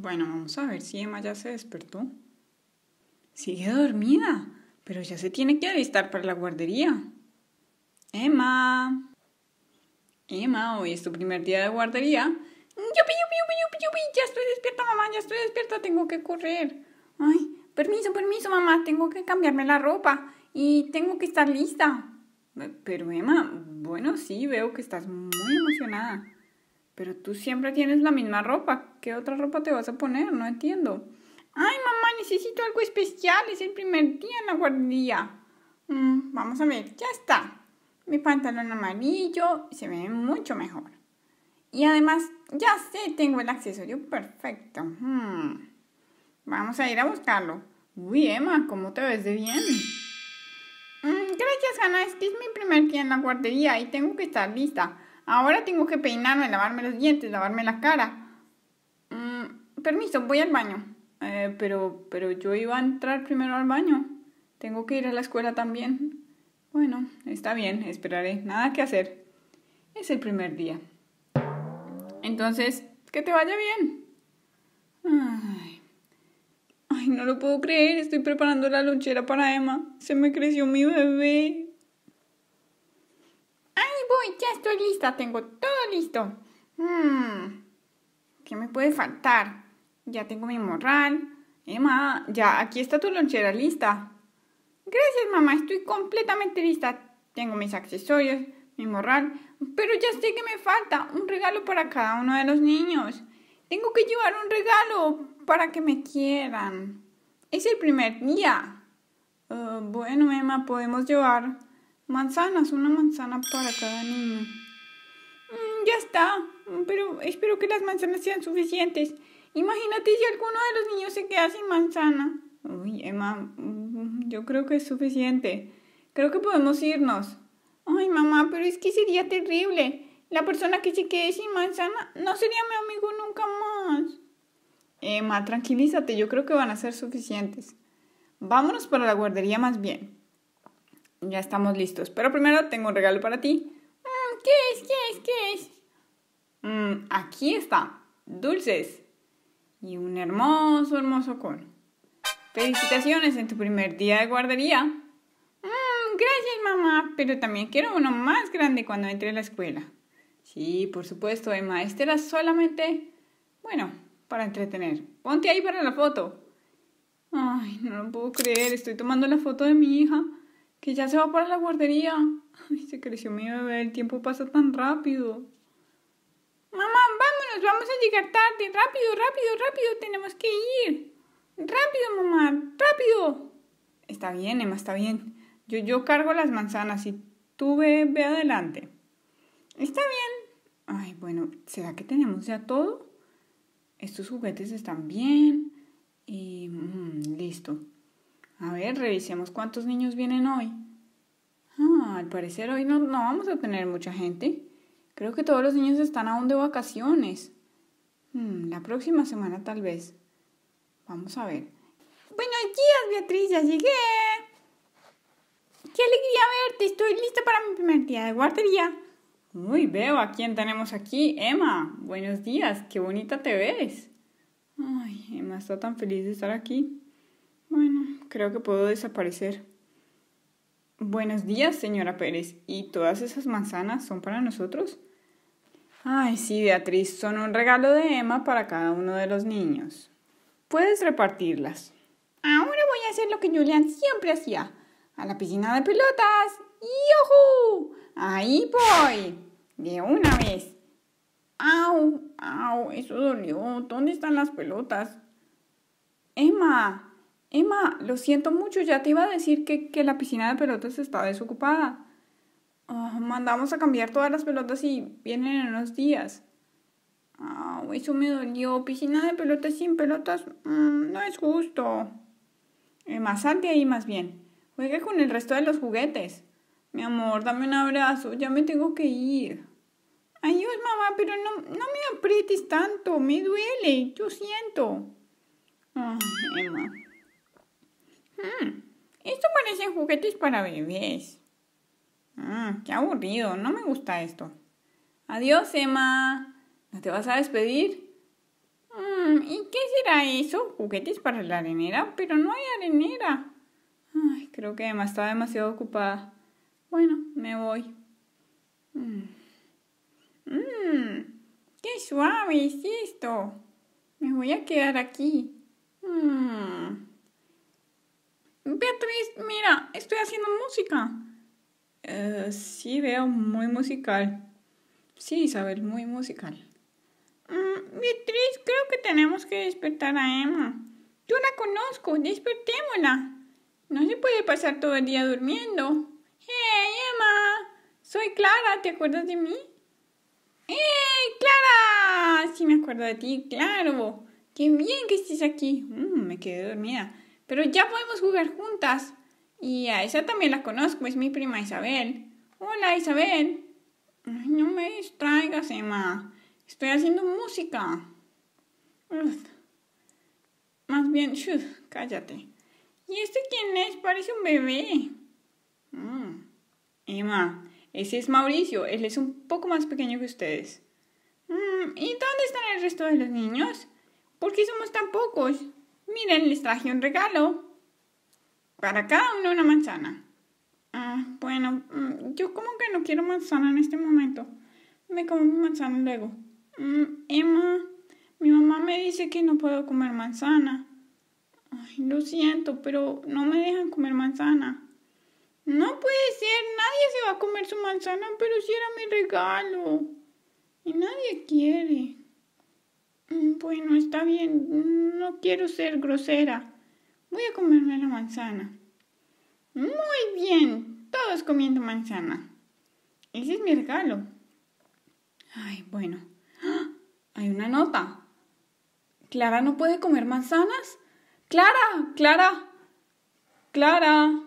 Bueno, vamos a ver si Emma ya se despertó. Sigue dormida, pero ya se tiene que alistar para la guardería. Emma. Emma, hoy es tu primer día de guardería. Yupi, yupi, ya estoy despierta, mamá, ya estoy despierta, tengo que correr. Ay, permiso, permiso, mamá, tengo que cambiarme la ropa y tengo que estar lista. Pero Emma, bueno, sí, veo que estás muy emocionada pero tú siempre tienes la misma ropa. ¿Qué otra ropa te vas a poner? No entiendo. Ay, mamá, necesito algo especial. Es el primer día en la guardería. Mm, vamos a ver, ya está. Mi pantalón amarillo se ve mucho mejor. Y además, ya sé, tengo el accesorio perfecto. Mm. Vamos a ir a buscarlo. Uy, Emma, ¿cómo te ves de bien? Mm, gracias, Ana. Es que es mi primer día en la guardería y tengo que estar lista. Ahora tengo que peinarme, lavarme los dientes, lavarme la cara. Mm, permiso, voy al baño. Eh, pero, pero yo iba a entrar primero al baño. Tengo que ir a la escuela también. Bueno, está bien, esperaré. Nada que hacer. Es el primer día. Entonces, que te vaya bien. Ay. Ay, no lo puedo creer. Estoy preparando la lonchera para Emma. Se me creció mi bebé. tengo todo listo. Hmm, ¿Qué me puede faltar? Ya tengo mi morral. Emma, ya aquí está tu lonchera lista. Gracias, mamá, estoy completamente lista. Tengo mis accesorios, mi morral, pero ya sé que me falta un regalo para cada uno de los niños. Tengo que llevar un regalo para que me quieran. Es el primer día. Uh, bueno, Emma, podemos llevar manzanas, una manzana para cada niño. Mm, ya está, mm, pero espero que las manzanas sean suficientes. Imagínate si alguno de los niños se queda sin manzana. Uy, Emma, mm, yo creo que es suficiente. Creo que podemos irnos. Ay, mamá, pero es que sería terrible. La persona que se quede sin manzana no sería mi amigo nunca más. Emma, tranquilízate, yo creo que van a ser suficientes. Vámonos para la guardería más bien. Ya estamos listos, pero primero tengo un regalo para ti. ¿qué es? ¿Qué es? ¿Qué es? Mm, aquí está, dulces. Y un hermoso, hermoso con. Felicitaciones en tu primer día de guardería. Mm, gracias, mamá, pero también quiero uno más grande cuando entre a la escuela. Sí, por supuesto, Emma, este era solamente, bueno, para entretener. Ponte ahí para la foto. Ay, no lo puedo creer, estoy tomando la foto de mi hija que ya se va para la guardería. Ay, se creció mi bebé, el tiempo pasa tan rápido. Mamá, vámonos, vamos a llegar tarde. Rápido, rápido, rápido, tenemos que ir. Rápido, mamá, rápido. Está bien, Emma, está bien. Yo, yo cargo las manzanas y tú ve, adelante. Está bien. Ay, bueno, ¿será que tenemos ya todo? Estos juguetes están bien. Y mm, listo. A ver, revisemos cuántos niños vienen hoy. Ah, al parecer hoy no, no vamos a tener mucha gente. Creo que todos los niños están aún de vacaciones. Hmm, la próxima semana tal vez. Vamos a ver. Buenos días, Beatriz, ya llegué. Qué alegría verte, estoy lista para mi primer día de guardería. Uy, veo a quién tenemos aquí, Emma. Buenos días, qué bonita te ves. Ay, Emma está tan feliz de estar aquí. Bueno, creo que puedo desaparecer. Buenos días, señora Pérez. ¿Y todas esas manzanas son para nosotros? Ay, sí, Beatriz, son un regalo de Emma para cada uno de los niños. Puedes repartirlas. Ahora voy a hacer lo que Julian siempre hacía. A la piscina de pelotas. ¡Yuhu! Ahí voy. De una vez. ¡Au! ¡Au! Eso dolió. ¿Dónde están las pelotas? Emma, Emma, lo siento mucho, ya te iba a decir que, que la piscina de pelotas está desocupada. Ah, mandamos a cambiar todas las pelotas y vienen en unos días. Ah, eso me dolió. Piscina de pelotas sin pelotas mm, no es justo. Emma, sal ahí más bien. Juega con el resto de los juguetes. Mi amor, dame un abrazo, ya me tengo que ir. Adiós, mamá, pero no, no me aprietes tanto, me duele, yo siento. Ah, Emma. ¡Mmm! esto parece juguetes para bebés. ¡Mmm! qué aburrido, no me gusta esto. Adiós, Emma. ¿No te vas a despedir? Hmm, ¿Y qué será eso? Juguetes para la arenera, pero no hay arenera. Ay, creo que Emma está demasiado ocupada. Bueno, me voy. Mmm, qué suave es esto. Me voy a quedar aquí. Hmm. Beatriz, mira, estoy haciendo música. Eh, sí, veo muy musical. Sí, Isabel, muy musical. Mm, Beatriz, creo que tenemos que despertar a Emma. Yo la conozco, despertémosla. No se puede pasar todo el día durmiendo. ¡Hey, Emma! Soy Clara, ¿te acuerdas de mí? ¡Hey, Clara! Sí me acuerdo de ti, claro. Qué bien que estés aquí. Mm, me quedé dormida. Pero ya podemos jugar juntas. Y a esa también la conozco, es mi prima Isabel. Hola Isabel. no me distraigas, Emma. Estoy haciendo música. Más bien, shush, cállate. ¿Y este quién es? Parece un bebé. Mm. Emma, ese es Mauricio. Él es un poco más pequeño que ustedes. Mm, ¿Y dónde están el resto de los niños? ¿Por qué somos tan pocos? Miren, les traje un regalo. Para cada uno una manzana. Ah, bueno, mm, yo como que no quiero manzana en este momento. Me como mi manzana luego. Mm, Emma, mi mamá me dice que no puedo comer manzana. Ay, lo siento, pero no me dejan comer manzana. No puede ser, nadie se va a comer su manzana, pero si era mi regalo. Y nadie quiere. Mm, bueno, está bien, no quiero ser grosera. Voy a comerme la manzana. Muy bien, todos comiendo manzana. Ese es mi regalo. Ay, bueno. ¡ah! Hay una nota. ¿Clara no puede comer manzanas? Clara, Clara, Clara.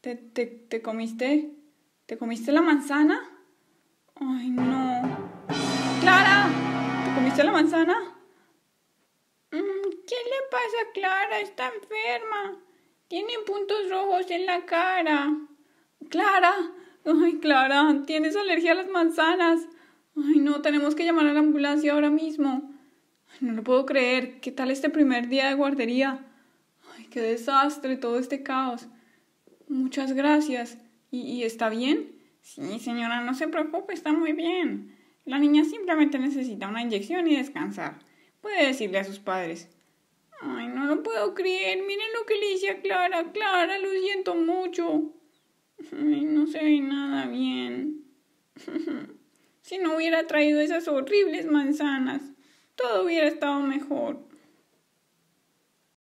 ¿Te, te, comiste? ¿Te comiste la manzana? Ay, no. Clara, ¿te comiste la manzana? pasa, Clara? Está enferma. Tiene puntos rojos en la cara. Clara. Ay, Clara, tienes alergia a las manzanas. Ay, no, tenemos que llamar a la ambulancia ahora mismo. no lo puedo creer. ¿Qué tal este primer día de guardería? Ay, qué desastre todo este caos. Muchas gracias. y está bien? Sí, señora, no se preocupe, está muy bien. La niña simplemente necesita una inyección y descansar. Puede decirle a sus padres. Ay, no lo puedo creer. Miren lo que le hice a Clara. Clara, lo siento mucho. Ay, no se ve nada bien. si no hubiera traído esas horribles manzanas, todo hubiera estado mejor.